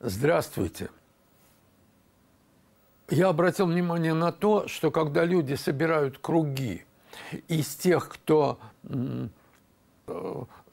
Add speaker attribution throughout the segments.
Speaker 1: Здравствуйте. Я обратил внимание на то, что когда люди собирают круги из тех, кто э,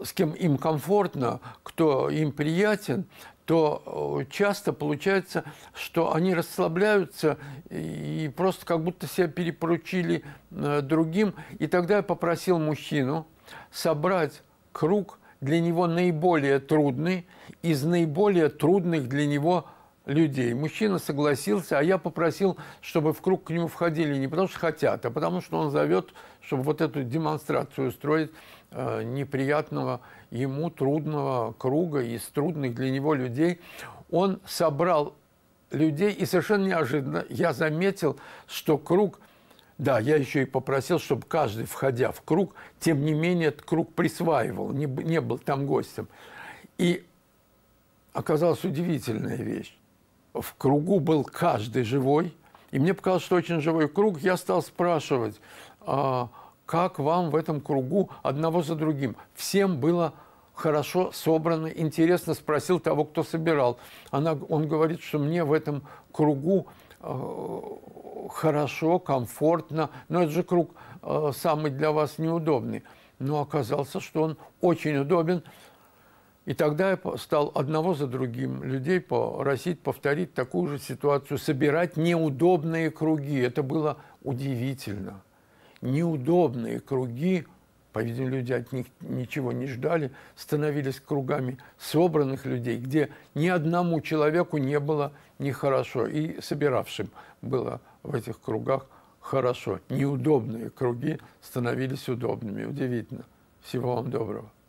Speaker 1: с кем им комфортно, кто им приятен, то э, часто получается, что они расслабляются и просто как будто себя перепоручили э, другим. И тогда я попросил мужчину собрать круг – для него наиболее трудный из наиболее трудных для него людей. Мужчина согласился, а я попросил, чтобы в круг к нему входили не потому что хотят, а потому что он зовет, чтобы вот эту демонстрацию устроить э, неприятного ему трудного круга из трудных для него людей. Он собрал людей, и совершенно неожиданно я заметил, что круг – да, я еще и попросил, чтобы каждый, входя в круг, тем не менее этот круг присваивал, не, не был там гостем. И оказалась удивительная вещь. В кругу был каждый живой, и мне показалось, что очень живой круг. Я стал спрашивать, а, как вам в этом кругу одного за другим. Всем было хорошо собрано, интересно спросил того, кто собирал. Она, он говорит, что мне в этом кругу а, хорошо, комфортно, но это же круг э, самый для вас неудобный. Но оказался, что он очень удобен. И тогда я стал одного за другим людей просить повторить такую же ситуацию, собирать неудобные круги. Это было удивительно. Неудобные круги – по-видимому, люди от них ничего не ждали, становились кругами собранных людей, где ни одному человеку не было нехорошо. И собиравшим было в этих кругах хорошо. Неудобные круги становились удобными. Удивительно. Всего вам доброго.